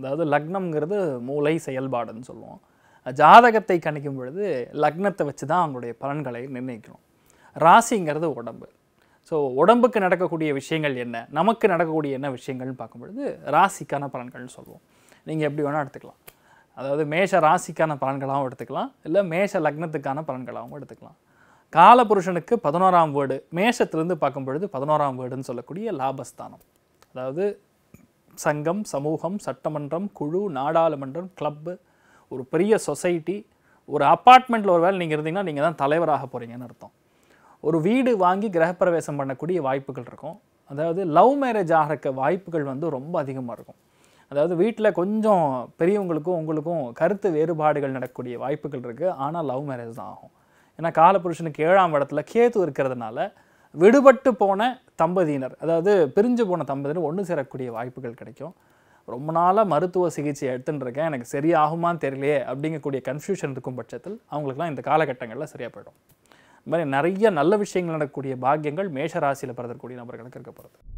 அதாவது லக்னம்ங்கிறது மூளை செயல்பாடுன்னு சொல்லுவோம் ஜாதகத்தை கணிக்கும் பொழுது லக்னத்தை வச்சு தான் அவங்களுடைய பலன்களை நிர்ணயிக்கணும் ராசிங்கிறது உடம்பு ஸோ உடம்புக்கு நடக்கக்கூடிய விஷயங்கள் என்ன நமக்கு நடக்கக்கூடிய என்ன விஷயங்கள்னு பார்க்கும்பொழுது ராசிக்கான பலன்கள்னு சொல்லுவோம் நீங்கள் எப்படி வேணால் எடுத்துக்கலாம் அதாவது மேஷ ராசிக்கான பலன்களாகவும் எடுத்துக்கலாம் இல்லை மேஷ லக்னத்துக்கான பலன்களாகவும் எடுத்துக்கலாம் காலபுருஷனுக்கு பதினோராம் வேர்டு மேஷத்திலேருந்து பார்க்கும் பொழுது பதினோராம் வேர்டுன்னு சொல்லக்கூடிய லாபஸ்தானம் அதாவது சங்கம் சமூகம் சட்டமன்றம் குழு நாடாளுமன்றம் கிளப்பு ஒரு பெரிய சொசைட்டி ஒரு அப்பார்ட்மெண்ட்டில் ஒரு வேலை நீங்கள் இருந்தீங்கன்னா நீங்கள் தான் தலைவராக போகிறீங்கன்னு அர்த்தம் ஒரு வீடு வாங்கி கிரகப்பிரவேசம் பண்ணக்கூடிய வாய்ப்புகள் இருக்கும் அதாவது லவ் மேரேஜ் ஆகிறக்க வாய்ப்புகள் வந்து ரொம்ப அதிகமாக இருக்கும் அதாவது வீட்டில் கொஞ்சம் பெரியவங்களுக்கும் உங்களுக்கும் கருத்து வேறுபாடுகள் நடக்கக்கூடிய வாய்ப்புகள் இருக்குது ஆனால் லவ் மேரேஜ் தான் ஆகும் ஏன்னா காலபுருஷனுக்கு ஏழாம் இடத்துல கேது இருக்கிறதுனால விடுபட்டு போன தம்பதியினர் அதாவது பிரிஞ்சு போன தம்பதியினர் ஒன்று சேரக்கூடிய வாய்ப்புகள் கிடைக்கும் ரொம்ப நாளாக மருத்துவ சிகிச்சை இருக்கேன் எனக்கு சரியாகுமான்னு தெரியலையே அப்படிங்கக்கூடிய கன்ஃபியூஷன் இருக்கும் பட்சத்தில் அவங்களுக்குலாம் இந்த காலகட்டங்களில் சரியாக போயிடும் இந்த மாதிரி நிறைய நல்ல விஷயங்கள் நடக்கக்கூடிய பாக்கியங்கள் மேஷராசியில் பிறந்தக்கூடிய நபர்களுக்கு இருக்க போகிறது